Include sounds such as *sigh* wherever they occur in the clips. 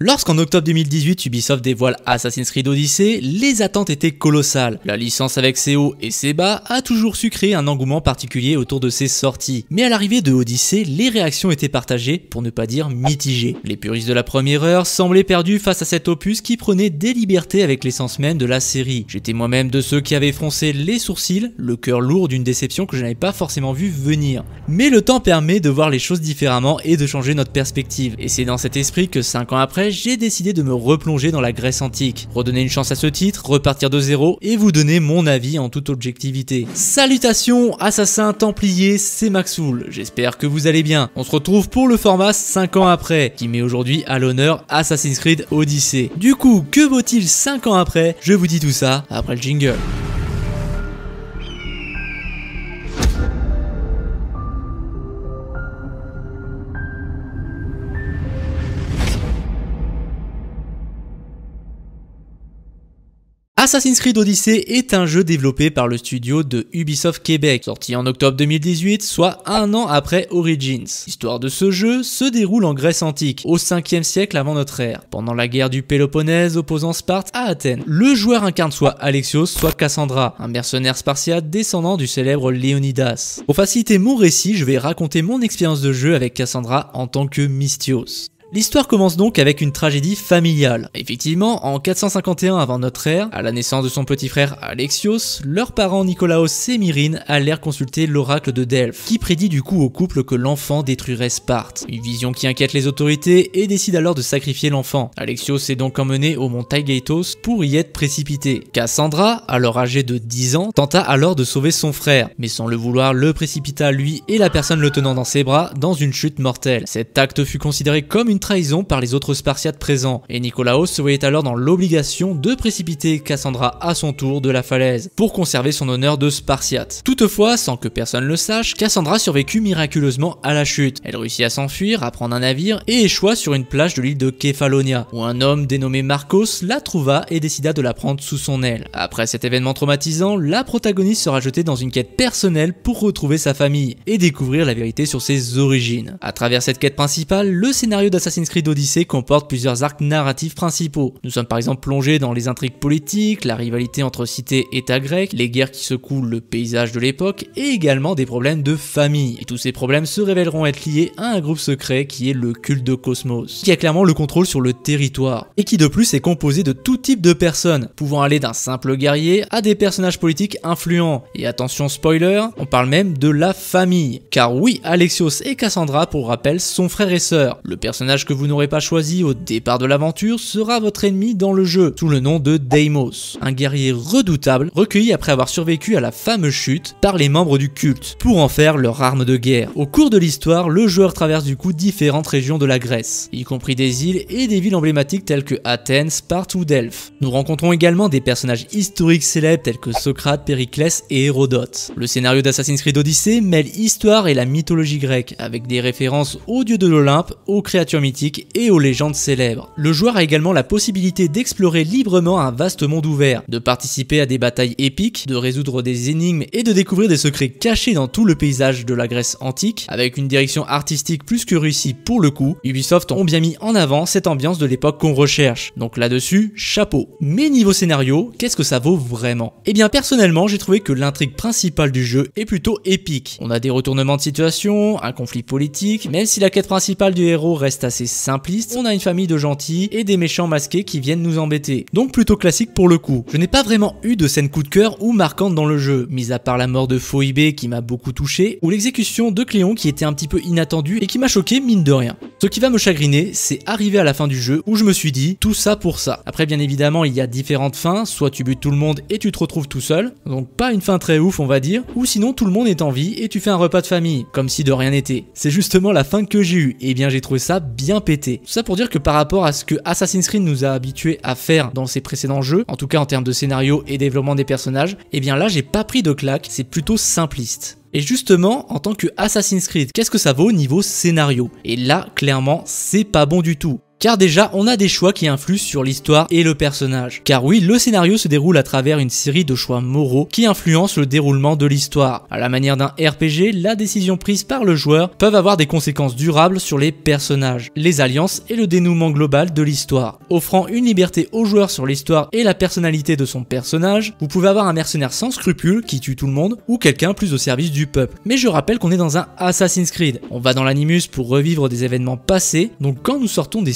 Lorsqu'en octobre 2018 Ubisoft dévoile Assassin's Creed Odyssey, les attentes étaient colossales. La licence avec ses hauts et ses bas a toujours su créer un engouement particulier autour de ses sorties. Mais à l'arrivée de Odyssey, les réactions étaient partagées, pour ne pas dire mitigées. Les puristes de la première heure semblaient perdus face à cet opus qui prenait des libertés avec l'essence même de la série. J'étais moi-même de ceux qui avaient froncé les sourcils, le cœur lourd d'une déception que je n'avais pas forcément vu venir. Mais le temps permet de voir les choses différemment et de changer notre perspective. Et c'est dans cet esprit que 5 ans après, j'ai décidé de me replonger dans la Grèce antique, redonner une chance à ce titre, repartir de zéro et vous donner mon avis en toute objectivité. Salutations assassins templiers, c'est Maxoul, j'espère que vous allez bien. On se retrouve pour le format 5 ans après, qui met aujourd'hui à l'honneur Assassin's Creed Odyssey. Du coup, que vaut-il 5 ans après Je vous dis tout ça après le jingle. Assassin's Creed Odyssey est un jeu développé par le studio de Ubisoft Québec, sorti en octobre 2018, soit un an après Origins. L'histoire de ce jeu se déroule en Grèce antique, au 5e siècle avant notre ère, pendant la guerre du Péloponnèse opposant Sparte à Athènes. Le joueur incarne soit Alexios, soit Cassandra, un mercenaire spartiate descendant du célèbre Léonidas. Pour faciliter mon récit, je vais raconter mon expérience de jeu avec Cassandra en tant que Mystios. L'histoire commence donc avec une tragédie familiale. Effectivement, en 451 avant notre ère, à la naissance de son petit frère Alexios, leurs parents Nicolaos et Myrine allèrent consulter l'oracle de Delphes, qui prédit du coup au couple que l'enfant détruirait Sparte. Une vision qui inquiète les autorités et décide alors de sacrifier l'enfant. Alexios est donc emmené au mont Taigaitos pour y être précipité. Cassandra, alors âgée de 10 ans, tenta alors de sauver son frère, mais sans le vouloir le précipita lui et la personne le tenant dans ses bras dans une chute mortelle. Cet acte fut considéré comme une trahison par les autres Spartiates présents, et Nicolaos se voyait alors dans l'obligation de précipiter Cassandra à son tour de la falaise, pour conserver son honneur de Spartiate. Toutefois, sans que personne le sache, Cassandra survécut miraculeusement à la chute. Elle réussit à s'enfuir, à prendre un navire, et échoua sur une plage de l'île de Kefalonia, où un homme dénommé Marcos la trouva et décida de la prendre sous son aile. Après cet événement traumatisant, la protagoniste sera jetée dans une quête personnelle pour retrouver sa famille, et découvrir la vérité sur ses origines. À travers cette quête principale, le scénario d'Assassin's Assassin's Creed Odyssey comporte plusieurs arcs narratifs principaux. Nous sommes par exemple plongés dans les intrigues politiques, la rivalité entre cités et états grecs, les guerres qui secouent le paysage de l'époque et également des problèmes de famille. Et tous ces problèmes se révéleront être liés à un groupe secret qui est le culte de Cosmos, qui a clairement le contrôle sur le territoire et qui de plus est composé de tout type de personnes, pouvant aller d'un simple guerrier à des personnages politiques influents. Et attention spoiler, on parle même de la famille. Car oui, Alexios et Cassandra, pour rappel, sont frères et sœurs. Le personnage que vous n'aurez pas choisi au départ de l'aventure sera votre ennemi dans le jeu, sous le nom de Deimos, un guerrier redoutable recueilli après avoir survécu à la fameuse chute par les membres du culte, pour en faire leur arme de guerre. Au cours de l'histoire, le joueur traverse du coup différentes régions de la Grèce, y compris des îles et des villes emblématiques telles que Athènes, Sparte ou Delphes. Nous rencontrons également des personnages historiques célèbres tels que Socrate, Périclès et Hérodote. Le scénario d'Assassin's Creed Odyssey mêle histoire et la mythologie grecque, avec des références aux dieux de l'Olympe, aux créatures et aux légendes célèbres. Le joueur a également la possibilité d'explorer librement un vaste monde ouvert, de participer à des batailles épiques, de résoudre des énigmes et de découvrir des secrets cachés dans tout le paysage de la Grèce antique, avec une direction artistique plus que réussie pour le coup, Ubisoft ont bien mis en avant cette ambiance de l'époque qu'on recherche. Donc là-dessus, chapeau. Mais niveau scénario, qu'est-ce que ça vaut vraiment Eh bien personnellement, j'ai trouvé que l'intrigue principale du jeu est plutôt épique. On a des retournements de situation, un conflit politique, même si la quête principale du héros reste assez c'est simpliste, on a une famille de gentils et des méchants masqués qui viennent nous embêter. Donc plutôt classique pour le coup. Je n'ai pas vraiment eu de scène coup de cœur ou marquante dans le jeu, mis à part la mort de b qui m'a beaucoup touché, ou l'exécution de Cléon qui était un petit peu inattendue et qui m'a choqué mine de rien. Ce qui va me chagriner, c'est arriver à la fin du jeu où je me suis dit tout ça pour ça. Après bien évidemment il y a différentes fins, soit tu butes tout le monde et tu te retrouves tout seul, donc pas une fin très ouf on va dire, ou sinon tout le monde est en vie et tu fais un repas de famille, comme si de rien n'était. C'est justement la fin que j'ai eue, et eh bien j'ai trouvé ça bien tout ça pour dire que par rapport à ce que Assassin's Creed nous a habitué à faire dans ses précédents jeux, en tout cas en termes de scénario et développement des personnages, et eh bien là j'ai pas pris de claque, c'est plutôt simpliste. Et justement, en tant que Assassin's Creed, qu'est-ce que ça vaut au niveau scénario Et là, clairement, c'est pas bon du tout. Car déjà, on a des choix qui influent sur l'histoire et le personnage. Car oui, le scénario se déroule à travers une série de choix moraux qui influencent le déroulement de l'histoire. À la manière d'un RPG, la décision prise par le joueur peuvent avoir des conséquences durables sur les personnages, les alliances et le dénouement global de l'histoire. Offrant une liberté au joueur sur l'histoire et la personnalité de son personnage, vous pouvez avoir un mercenaire sans scrupules qui tue tout le monde ou quelqu'un plus au service du peuple. Mais je rappelle qu'on est dans un Assassin's Creed. On va dans l'animus pour revivre des événements passés, donc quand nous sortons des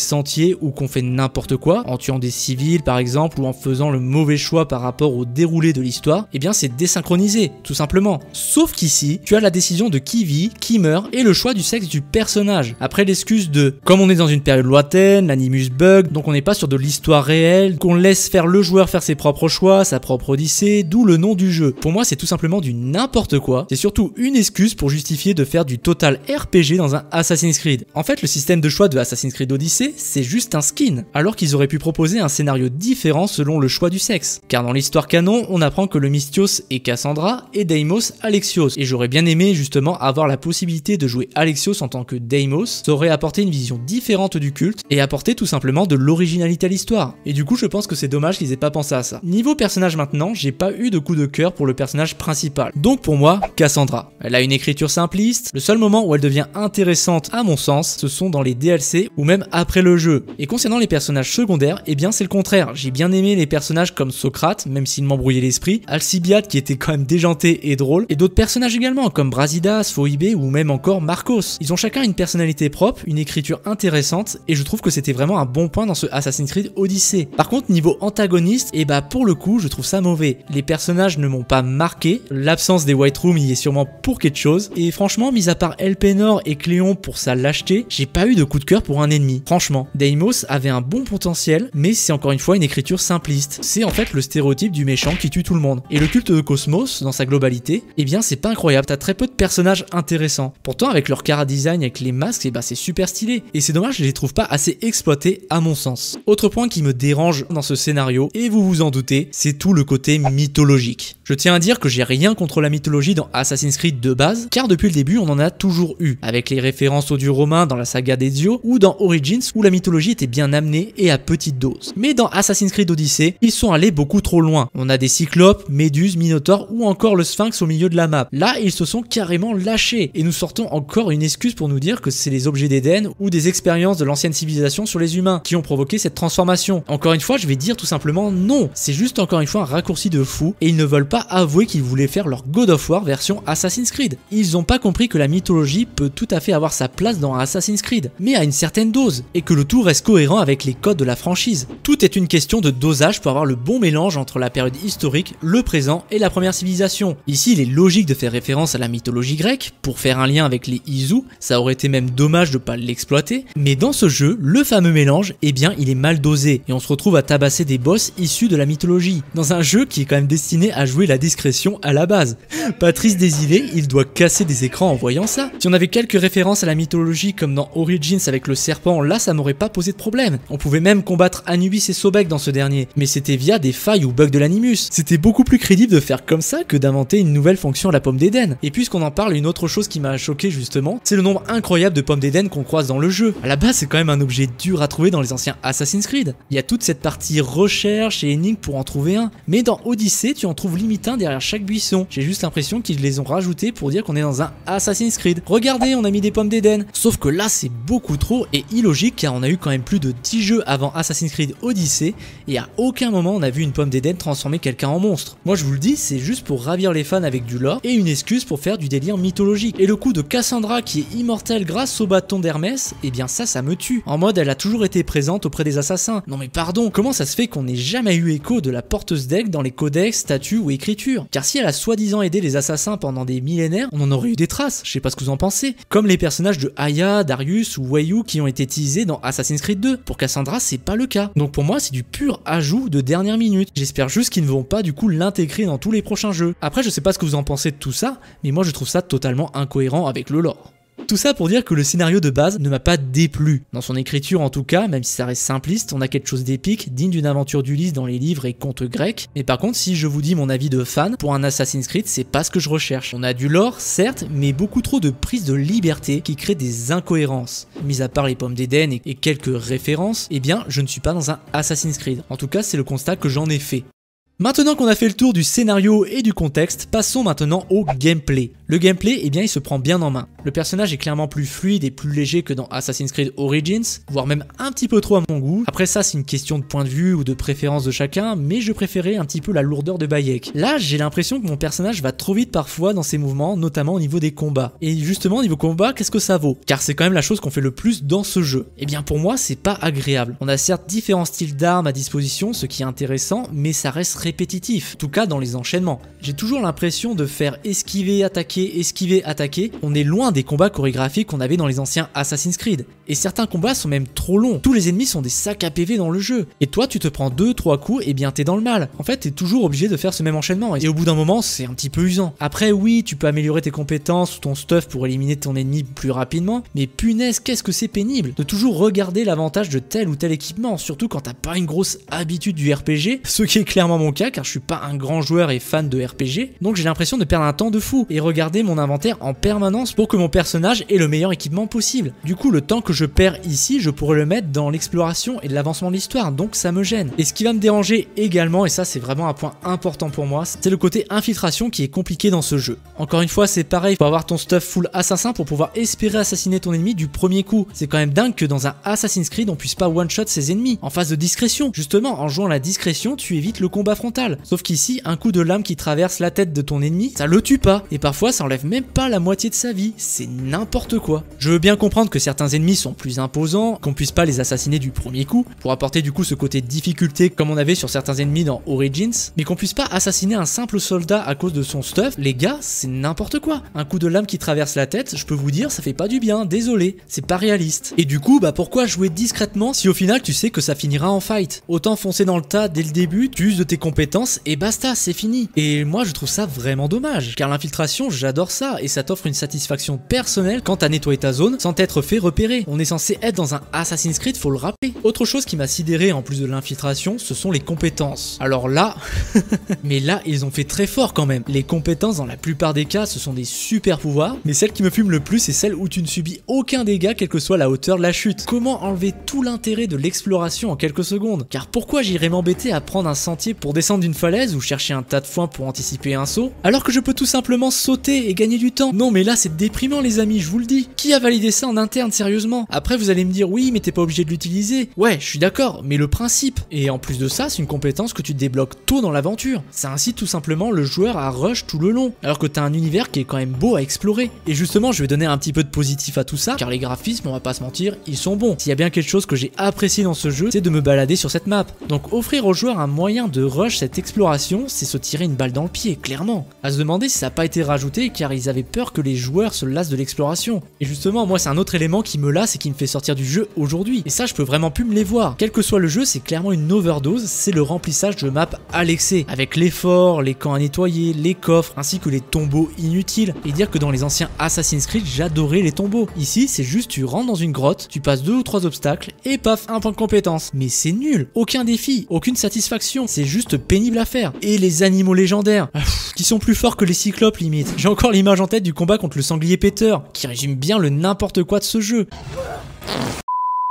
ou qu'on fait n'importe quoi, en tuant des civils par exemple ou en faisant le mauvais choix par rapport au déroulé de l'histoire, eh bien c'est désynchronisé, tout simplement. Sauf qu'ici, tu as la décision de qui vit, qui meurt et le choix du sexe du personnage. Après l'excuse de comme on est dans une période lointaine, l'animus bug, donc on n'est pas sur de l'histoire réelle, qu'on laisse faire le joueur faire ses propres choix, sa propre odyssée, d'où le nom du jeu. Pour moi, c'est tout simplement du n'importe quoi. C'est surtout une excuse pour justifier de faire du total RPG dans un Assassin's Creed. En fait, le système de choix de Assassin's Creed Odyssey, c'est juste un skin, alors qu'ils auraient pu proposer un scénario différent selon le choix du sexe. Car dans l'histoire canon, on apprend que le Mystios est Cassandra et Deimos Alexios, et j'aurais bien aimé justement avoir la possibilité de jouer Alexios en tant que Deimos, ça aurait apporté une vision différente du culte et apporté tout simplement de l'originalité à l'histoire. Et du coup, je pense que c'est dommage qu'ils aient pas pensé à ça. Niveau personnage maintenant, j'ai pas eu de coup de cœur pour le personnage principal. Donc pour moi, Cassandra. Elle a une écriture simpliste, le seul moment où elle devient intéressante à mon sens, ce sont dans les DLC ou même après le jeu. Et concernant les personnages secondaires, eh bien c'est le contraire. J'ai bien aimé les personnages comme Socrate, même s'il m'embrouillait l'esprit, Alcibiade qui était quand même déjanté et drôle, et d'autres personnages également comme Brasidas, Foibé ou même encore Marcos. Ils ont chacun une personnalité propre, une écriture intéressante, et je trouve que c'était vraiment un bon point dans ce Assassin's Creed Odyssey. Par contre, niveau antagoniste, et eh bah pour le coup, je trouve ça mauvais. Les personnages ne m'ont pas marqué, l'absence des White Room y est sûrement pour quelque chose, et franchement, mis à part Elpenor et Cléon pour sa lâcheté, j'ai pas eu de coup de cœur pour un ennemi. Franchement, Deimos avait un bon potentiel, mais c'est encore une fois une écriture simpliste. C'est en fait le stéréotype du méchant qui tue tout le monde. Et le culte de Cosmos, dans sa globalité, eh bien c'est pas incroyable, t'as très peu de personnages intéressants. Pourtant avec leur cara design, avec les masques, eh bah c'est super stylé. Et c'est dommage, je les trouve pas assez exploités à mon sens. Autre point qui me dérange dans ce scénario, et vous vous en doutez, c'est tout le côté mythologique. Je tiens à dire que j'ai rien contre la mythologie dans Assassin's Creed de base, car depuis le début on en a toujours eu, avec les références aux dieux romains dans la saga des d'Ezio ou dans Origins où la mythologie était bien amenée et à petite dose. Mais dans Assassin's Creed Odyssey, ils sont allés beaucoup trop loin. On a des cyclopes, méduses, minotaures ou encore le sphinx au milieu de la map. Là, ils se sont carrément lâchés et nous sortons encore une excuse pour nous dire que c'est les objets d'Éden ou des expériences de l'ancienne civilisation sur les humains qui ont provoqué cette transformation. Encore une fois, je vais dire tout simplement non, c'est juste encore une fois un raccourci de fou et ils ne veulent pas avoué qu'ils voulaient faire leur God of War version Assassin's Creed. Ils ont pas compris que la mythologie peut tout à fait avoir sa place dans Assassin's Creed, mais à une certaine dose, et que le tout reste cohérent avec les codes de la franchise. Tout est une question de dosage pour avoir le bon mélange entre la période historique, le présent et la première civilisation. Ici, il est logique de faire référence à la mythologie grecque, pour faire un lien avec les Izu, ça aurait été même dommage de ne pas l'exploiter, mais dans ce jeu, le fameux mélange, eh bien, il est mal dosé, et on se retrouve à tabasser des boss issus de la mythologie, dans un jeu qui est quand même destiné à jouer la discrétion à la base. Patrice Désilé, il doit casser des écrans en voyant ça. Si on avait quelques références à la mythologie comme dans Origins avec le serpent, là ça m'aurait pas posé de problème. On pouvait même combattre Anubis et Sobek dans ce dernier, mais c'était via des failles ou bugs de l'animus. C'était beaucoup plus crédible de faire comme ça que d'inventer une nouvelle fonction à la pomme d'Éden. Et puisqu'on en parle, une autre chose qui m'a choqué justement, c'est le nombre incroyable de pommes d'Éden qu'on croise dans le jeu. À la base, c'est quand même un objet dur à trouver dans les anciens Assassin's Creed. Il y a toute cette partie recherche et énigme pour en trouver un, mais dans Odyssey, tu en trouves derrière chaque buisson. J'ai juste l'impression qu'ils les ont rajoutés pour dire qu'on est dans un Assassin's Creed. Regardez, on a mis des pommes d'Eden Sauf que là, c'est beaucoup trop et illogique car on a eu quand même plus de 10 jeux avant Assassin's Creed Odyssey et à aucun moment on a vu une pomme d'Eden transformer quelqu'un en monstre. Moi, je vous le dis, c'est juste pour ravir les fans avec du lore et une excuse pour faire du délire mythologique. Et le coup de Cassandra qui est immortelle grâce au bâton d'Hermès, et eh bien ça, ça me tue. En mode, elle a toujours été présente auprès des assassins. Non mais pardon, comment ça se fait qu'on n'ait jamais eu écho de la porteuse deck dans les codex, statues ou car si elle a soi-disant aidé les assassins pendant des millénaires, on en aurait eu des traces, je sais pas ce que vous en pensez. Comme les personnages de Aya, Darius ou Wayu qui ont été utilisés dans Assassin's Creed 2. Pour Cassandra, c'est pas le cas. Donc pour moi, c'est du pur ajout de dernière minute. J'espère juste qu'ils ne vont pas du coup l'intégrer dans tous les prochains jeux. Après, je sais pas ce que vous en pensez de tout ça, mais moi je trouve ça totalement incohérent avec le lore. Tout ça pour dire que le scénario de base ne m'a pas déplu. Dans son écriture en tout cas, même si ça reste simpliste, on a quelque chose d'épique, digne d'une aventure d'Ulysse dans les livres et contes grecs. Mais par contre, si je vous dis mon avis de fan, pour un Assassin's Creed, c'est pas ce que je recherche. On a du lore, certes, mais beaucoup trop de prise de liberté qui créent des incohérences. Mis à part les pommes d'Éden et quelques références, eh bien, je ne suis pas dans un Assassin's Creed. En tout cas, c'est le constat que j'en ai fait. Maintenant qu'on a fait le tour du scénario et du contexte, passons maintenant au gameplay. Le gameplay, eh bien, il se prend bien en main. Le personnage est clairement plus fluide et plus léger que dans Assassin's Creed Origins, voire même un petit peu trop à mon goût. Après ça, c'est une question de point de vue ou de préférence de chacun, mais je préférais un petit peu la lourdeur de Bayek. Là, j'ai l'impression que mon personnage va trop vite parfois dans ses mouvements, notamment au niveau des combats. Et justement, au niveau combat, qu'est-ce que ça vaut Car c'est quand même la chose qu'on fait le plus dans ce jeu. Et eh bien pour moi, c'est pas agréable. On a certes différents styles d'armes à disposition, ce qui est intéressant, mais ça reste répétitif, en tout cas dans les enchaînements. J'ai toujours l'impression de faire esquiver, attaquer, esquiver, attaquer. On est loin des combats chorégraphiques qu'on avait dans les anciens Assassin's Creed. Et certains combats sont même trop longs. Tous les ennemis sont des sacs à PV dans le jeu. Et toi, tu te prends 2-3 coups, et bien t'es dans le mal. En fait, t'es toujours obligé de faire ce même enchaînement. Et au bout d'un moment, c'est un petit peu usant. Après, oui, tu peux améliorer tes compétences ou ton stuff pour éliminer ton ennemi plus rapidement. Mais punaise, qu'est-ce que c'est pénible de toujours regarder l'avantage de tel ou tel équipement. Surtout quand t'as pas une grosse habitude du RPG. Ce qui est clairement mon cas, car je suis pas un grand joueur et fan de RPG. Donc j'ai l'impression de perdre un temps de fou. Et regarder mon inventaire en permanence pour que personnage et le meilleur équipement possible. Du coup, le temps que je perds ici, je pourrais le mettre dans l'exploration et l'avancement de l'histoire, donc ça me gêne. Et ce qui va me déranger également, et ça c'est vraiment un point important pour moi, c'est le côté infiltration qui est compliqué dans ce jeu. Encore une fois, c'est pareil, faut avoir ton stuff full assassin pour pouvoir espérer assassiner ton ennemi du premier coup. C'est quand même dingue que dans un Assassin's Creed, on puisse pas one-shot ses ennemis. En phase de discrétion, justement, en jouant la discrétion, tu évites le combat frontal. Sauf qu'ici, un coup de lame qui traverse la tête de ton ennemi, ça le tue pas. Et parfois, ça enlève même pas la moitié de sa vie c'est n'importe quoi. Je veux bien comprendre que certains ennemis sont plus imposants, qu'on puisse pas les assassiner du premier coup, pour apporter du coup ce côté difficulté comme on avait sur certains ennemis dans Origins, mais qu'on puisse pas assassiner un simple soldat à cause de son stuff, les gars, c'est n'importe quoi. Un coup de lame qui traverse la tête, je peux vous dire, ça fait pas du bien, désolé, c'est pas réaliste. Et du coup, bah pourquoi jouer discrètement si au final tu sais que ça finira en fight Autant foncer dans le tas dès le début, tu uses de tes compétences et basta, c'est fini. Et moi je trouve ça vraiment dommage, car l'infiltration, j'adore ça, et ça t'offre une satisfaction personnel quant à nettoyer ta zone sans être fait repérer. On est censé être dans un Assassin's Creed, faut le rappeler. Autre chose qui m'a sidéré en plus de l'infiltration, ce sont les compétences. Alors là, *laughs* mais là ils ont fait très fort quand même. Les compétences dans la plupart des cas, ce sont des super pouvoirs, mais celle qui me fume le plus, c'est celle où tu ne subis aucun dégât quelle que soit la hauteur de la chute. Comment enlever tout l'intérêt de l'exploration en quelques secondes Car pourquoi j'irai m'embêter à prendre un sentier pour descendre d'une falaise ou chercher un tas de foin pour anticiper un saut, alors que je peux tout simplement sauter et gagner du temps Non mais là c'est déprimant les amis, je vous le dis. Qui a validé ça en interne sérieusement Après vous allez me dire oui mais t'es pas obligé de l'utiliser. Ouais je suis d'accord mais le principe. Et en plus de ça c'est une compétence que tu débloques tôt dans l'aventure. Ça incite tout simplement le joueur à rush tout le long alors que t'as un univers qui est quand même beau à explorer. Et justement je vais donner un petit peu de positif à tout ça car les graphismes on va pas se mentir ils sont bons. S'il y a bien quelque chose que j'ai apprécié dans ce jeu c'est de me balader sur cette map. Donc offrir aux joueurs un moyen de rush cette exploration c'est se tirer une balle dans le pied clairement. À se demander si ça n'a pas été rajouté car ils avaient peur que les joueurs se de l'exploration. Et justement, moi c'est un autre élément qui me lasse et qui me fait sortir du jeu aujourd'hui. Et ça, je peux vraiment plus me les voir. Quel que soit le jeu, c'est clairement une overdose, c'est le remplissage de maps à l'excès, avec l'effort, les camps à nettoyer, les coffres, ainsi que les tombeaux inutiles. Et dire que dans les anciens Assassin's Creed, j'adorais les tombeaux. Ici, c'est juste tu rentres dans une grotte, tu passes deux ou trois obstacles, et paf, un point de compétence. Mais c'est nul, aucun défi, aucune satisfaction, c'est juste pénible à faire. Et les animaux légendaires, ah, qui sont plus forts que les cyclopes limite. J'ai encore l'image en tête du combat contre le sanglier Peter, qui résume bien le n'importe quoi de ce jeu.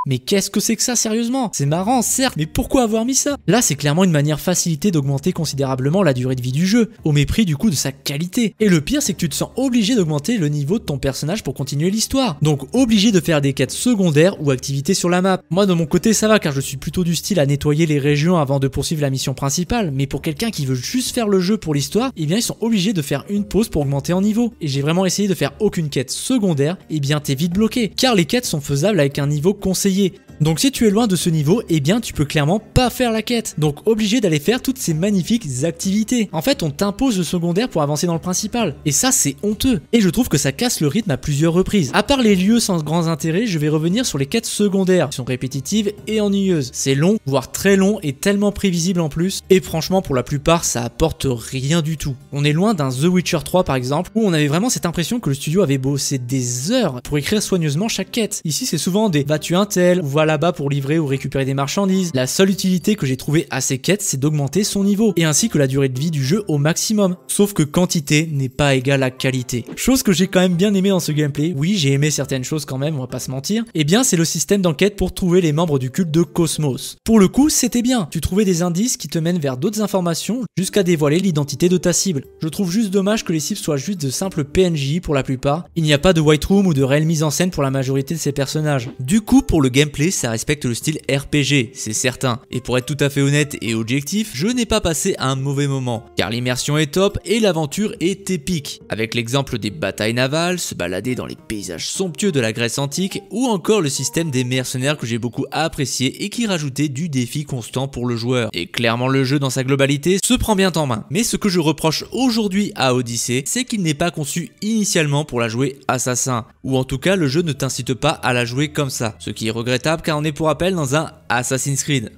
Mais qu'est-ce que c'est que ça sérieusement C'est marrant, certes, mais pourquoi avoir mis ça Là, c'est clairement une manière facilitée d'augmenter considérablement la durée de vie du jeu, au mépris du coup de sa qualité. Et le pire, c'est que tu te sens obligé d'augmenter le niveau de ton personnage pour continuer l'histoire. Donc obligé de faire des quêtes secondaires ou activités sur la map. Moi, de mon côté, ça va car je suis plutôt du style à nettoyer les régions avant de poursuivre la mission principale, mais pour quelqu'un qui veut juste faire le jeu pour l'histoire, eh bien ils sont obligés de faire une pause pour augmenter en niveau. Et j'ai vraiment essayé de faire aucune quête secondaire, et eh bien t'es vite bloqué, car les quêtes sont faisables avec un niveau conseillé деньги Donc si tu es loin de ce niveau, eh bien tu peux clairement pas faire la quête, donc obligé d'aller faire toutes ces magnifiques activités. En fait, on t'impose le secondaire pour avancer dans le principal, et ça c'est honteux. Et je trouve que ça casse le rythme à plusieurs reprises. À part les lieux sans grands intérêts, je vais revenir sur les quêtes secondaires, qui sont répétitives et ennuyeuses. C'est long, voire très long, et tellement prévisible en plus, et franchement pour la plupart ça apporte rien du tout. On est loin d'un The Witcher 3 par exemple, où on avait vraiment cette impression que le studio avait bossé des heures pour écrire soigneusement chaque quête. Ici c'est souvent des « va tu un tel » ou « voilà bas pour livrer ou récupérer des marchandises. La seule utilité que j'ai trouvée à ces quêtes, c'est d'augmenter son niveau, et ainsi que la durée de vie du jeu au maximum. Sauf que quantité n'est pas égale à qualité. Chose que j'ai quand même bien aimé dans ce gameplay, oui j'ai aimé certaines choses quand même, on va pas se mentir, et eh bien c'est le système d'enquête pour trouver les membres du culte de Cosmos. Pour le coup, c'était bien, tu trouvais des indices qui te mènent vers d'autres informations jusqu'à dévoiler l'identité de ta cible. Je trouve juste dommage que les cibles soient juste de simples PNJ pour la plupart, il n'y a pas de white room ou de réelle mise en scène pour la majorité de ces personnages. Du coup, pour le gameplay, ça respecte le style RPG, c'est certain. Et pour être tout à fait honnête et objectif, je n'ai pas passé un mauvais moment, car l'immersion est top et l'aventure est épique. Avec l'exemple des batailles navales, se balader dans les paysages somptueux de la Grèce antique, ou encore le système des mercenaires que j'ai beaucoup apprécié et qui rajoutait du défi constant pour le joueur. Et clairement le jeu dans sa globalité se prend bien en main. Mais ce que je reproche aujourd'hui à Odyssey, c'est qu'il n'est pas conçu initialement pour la jouer assassin, ou en tout cas le jeu ne t'incite pas à la jouer comme ça, ce qui est regrettable car on est pour rappel dans un Assassin's Creed.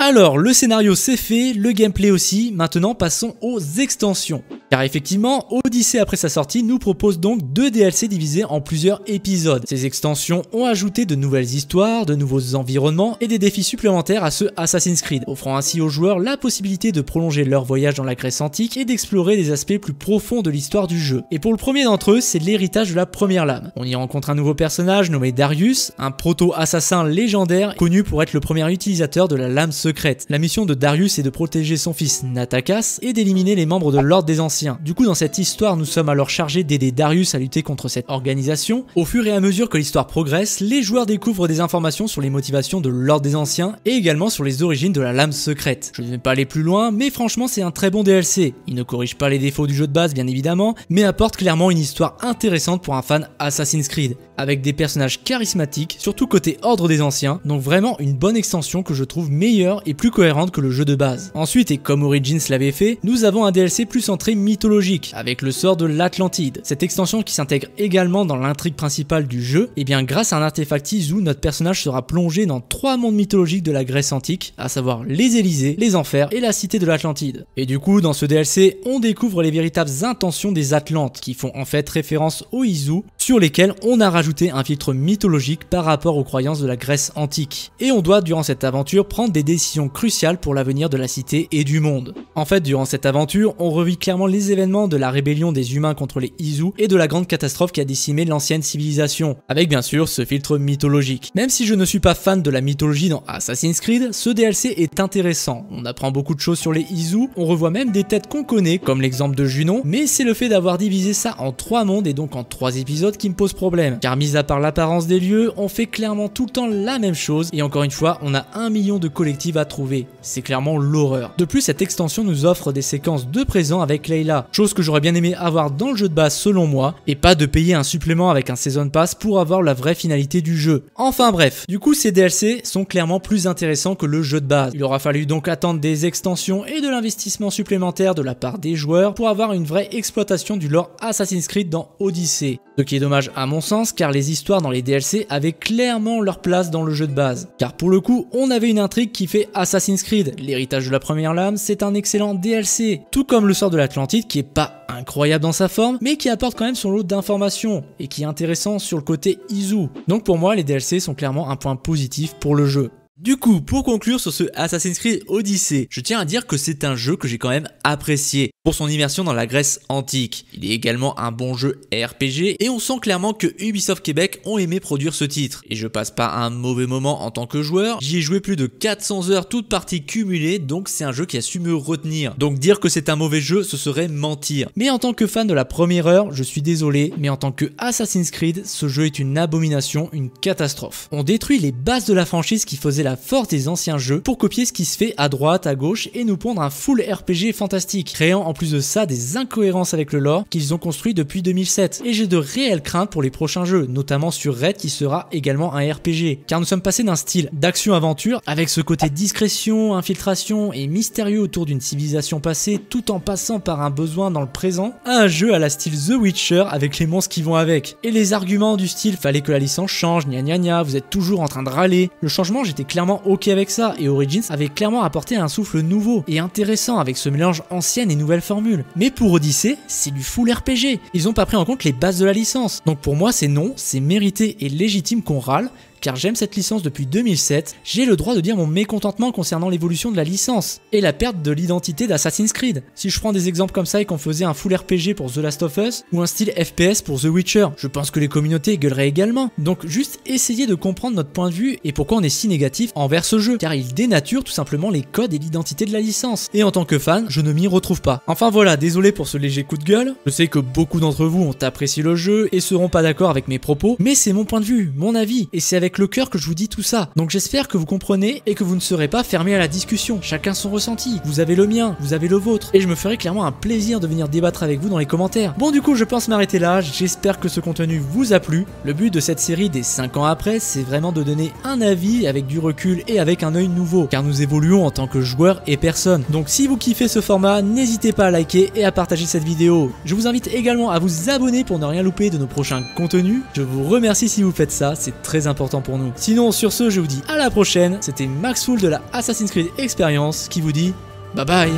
Alors, le scénario c'est fait, le gameplay aussi, maintenant passons aux extensions. Car effectivement, Odyssey après sa sortie nous propose donc deux DLC divisés en plusieurs épisodes. Ces extensions ont ajouté de nouvelles histoires, de nouveaux environnements et des défis supplémentaires à ce Assassin's Creed, offrant ainsi aux joueurs la possibilité de prolonger leur voyage dans la Grèce antique et d'explorer des aspects plus profonds de l'histoire du jeu. Et pour le premier d'entre eux, c'est l'héritage de la première lame. On y rencontre un nouveau personnage nommé Darius, un proto-assassin légendaire connu pour être le premier utilisateur de la lame secrète. La mission de Darius est de protéger son fils Natakas et d'éliminer les membres de l'Ordre des Anciens. Du coup, dans cette histoire, nous sommes alors chargés d'aider Darius à lutter contre cette organisation. Au fur et à mesure que l'histoire progresse, les joueurs découvrent des informations sur les motivations de l'Ordre des Anciens et également sur les origines de la lame secrète. Je ne vais pas aller plus loin, mais franchement, c'est un très bon DLC. Il ne corrige pas les défauts du jeu de base, bien évidemment, mais apporte clairement une histoire intéressante pour un fan Assassin's Creed, avec des personnages charismatiques, surtout côté Ordre des Anciens, donc vraiment une bonne extension que je trouve meilleure est et plus cohérente que le jeu de base. Ensuite, et comme Origins l'avait fait, nous avons un DLC plus centré mythologique, avec le sort de l'Atlantide. Cette extension qui s'intègre également dans l'intrigue principale du jeu, et eh bien grâce à un artefact Izu, notre personnage sera plongé dans trois mondes mythologiques de la Grèce antique, à savoir les Élysées, les Enfers et la Cité de l'Atlantide. Et du coup, dans ce DLC, on découvre les véritables intentions des Atlantes, qui font en fait référence aux Izu, sur lesquels on a rajouté un filtre mythologique par rapport aux croyances de la Grèce antique. Et on doit, durant cette aventure, prendre des décisions cruciale pour l'avenir de la cité et du monde. En fait, durant cette aventure, on revit clairement les événements de la rébellion des humains contre les Izu et de la grande catastrophe qui a décimé l'ancienne civilisation, avec bien sûr ce filtre mythologique. Même si je ne suis pas fan de la mythologie dans Assassin's Creed, ce DLC est intéressant. On apprend beaucoup de choses sur les Izu, on revoit même des têtes qu'on connaît, comme l'exemple de Junon, mais c'est le fait d'avoir divisé ça en trois mondes et donc en trois épisodes qui me pose problème. Car mis à part l'apparence des lieux, on fait clairement tout le temps la même chose et encore une fois, on a un million de collectifs trouver. C'est clairement l'horreur. De plus, cette extension nous offre des séquences de présent avec Leila, chose que j'aurais bien aimé avoir dans le jeu de base selon moi, et pas de payer un supplément avec un Season Pass pour avoir la vraie finalité du jeu. Enfin bref, du coup ces DLC sont clairement plus intéressants que le jeu de base. Il aura fallu donc attendre des extensions et de l'investissement supplémentaire de la part des joueurs pour avoir une vraie exploitation du lore Assassin's Creed dans Odyssey. Ce qui est dommage à mon sens car les histoires dans les DLC avaient clairement leur place dans le jeu de base. Car pour le coup, on avait une intrigue qui fait Assassin's Creed, l'héritage de la première lame, c'est un excellent DLC, tout comme le sort de l'Atlantide qui est pas incroyable dans sa forme, mais qui apporte quand même son lot d'informations, et qui est intéressant sur le côté Izu. Donc pour moi, les DLC sont clairement un point positif pour le jeu. Du coup, pour conclure sur ce Assassin's Creed Odyssey, je tiens à dire que c'est un jeu que j'ai quand même apprécié pour son immersion dans la Grèce antique. Il est également un bon jeu RPG et on sent clairement que Ubisoft Québec ont aimé produire ce titre. Et je passe pas un mauvais moment en tant que joueur, j'y ai joué plus de 400 heures toutes parties cumulées, donc c'est un jeu qui a su me retenir. Donc dire que c'est un mauvais jeu, ce serait mentir. Mais en tant que fan de la première heure, je suis désolé, mais en tant que Assassin's Creed, ce jeu est une abomination, une catastrophe. On détruit les bases de la franchise qui faisait la force des anciens jeux pour copier ce qui se fait à droite, à gauche et nous pondre un full RPG fantastique, créant en plus de ça des incohérences avec le lore qu'ils ont construit depuis 2007. Et j'ai de réelles craintes pour les prochains jeux, notamment sur Red qui sera également un RPG. Car nous sommes passés d'un style d'action-aventure avec ce côté discrétion, infiltration et mystérieux autour d'une civilisation passée tout en passant par un besoin dans le présent à un jeu à la style The Witcher avec les monstres qui vont avec. Et les arguments du style fallait que la licence change, gna gna gna, vous êtes toujours en train de râler. Le changement j'étais clairement ok avec ça et Origins avait clairement apporté un souffle nouveau et intéressant avec ce mélange ancienne et nouvelle formule. Mais pour Odyssey, c'est du full RPG. Ils ont pas pris en compte les bases de la licence. Donc pour moi, c'est non, c'est mérité et légitime qu'on râle, car j'aime cette licence depuis 2007, j'ai le droit de dire mon mécontentement concernant l'évolution de la licence et la perte de l'identité d'Assassin's Creed. Si je prends des exemples comme ça et qu'on faisait un full RPG pour The Last of Us ou un style FPS pour The Witcher, je pense que les communautés gueuleraient également. Donc juste essayez de comprendre notre point de vue et pourquoi on est si négatif envers ce jeu, car il dénature tout simplement les codes et l'identité de la licence. Et en tant que fan, je ne m'y retrouve pas. Enfin voilà, désolé pour ce léger coup de gueule. Je sais que beaucoup d'entre vous ont apprécié le jeu et seront pas d'accord avec mes propos, mais c'est mon point de vue, mon avis, et c'est avec le cœur que je vous dis tout ça. Donc j'espère que vous comprenez et que vous ne serez pas fermé à la discussion. Chacun son ressenti. Vous avez le mien, vous avez le vôtre. Et je me ferai clairement un plaisir de venir débattre avec vous dans les commentaires. Bon du coup je pense m'arrêter là. J'espère que ce contenu vous a plu. Le but de cette série des 5 ans après c'est vraiment de donner un avis avec du recul et avec un œil nouveau. Car nous évoluons en tant que joueurs et personnes. Donc si vous kiffez ce format n'hésitez pas à liker et à partager cette vidéo. Je vous invite également à vous abonner pour ne rien louper de nos prochains contenus. Je vous remercie si vous faites ça, c'est très important pour nous. Sinon, sur ce, je vous dis à la prochaine. C'était max Maxful de la Assassin's Creed Experience qui vous dit bye bye.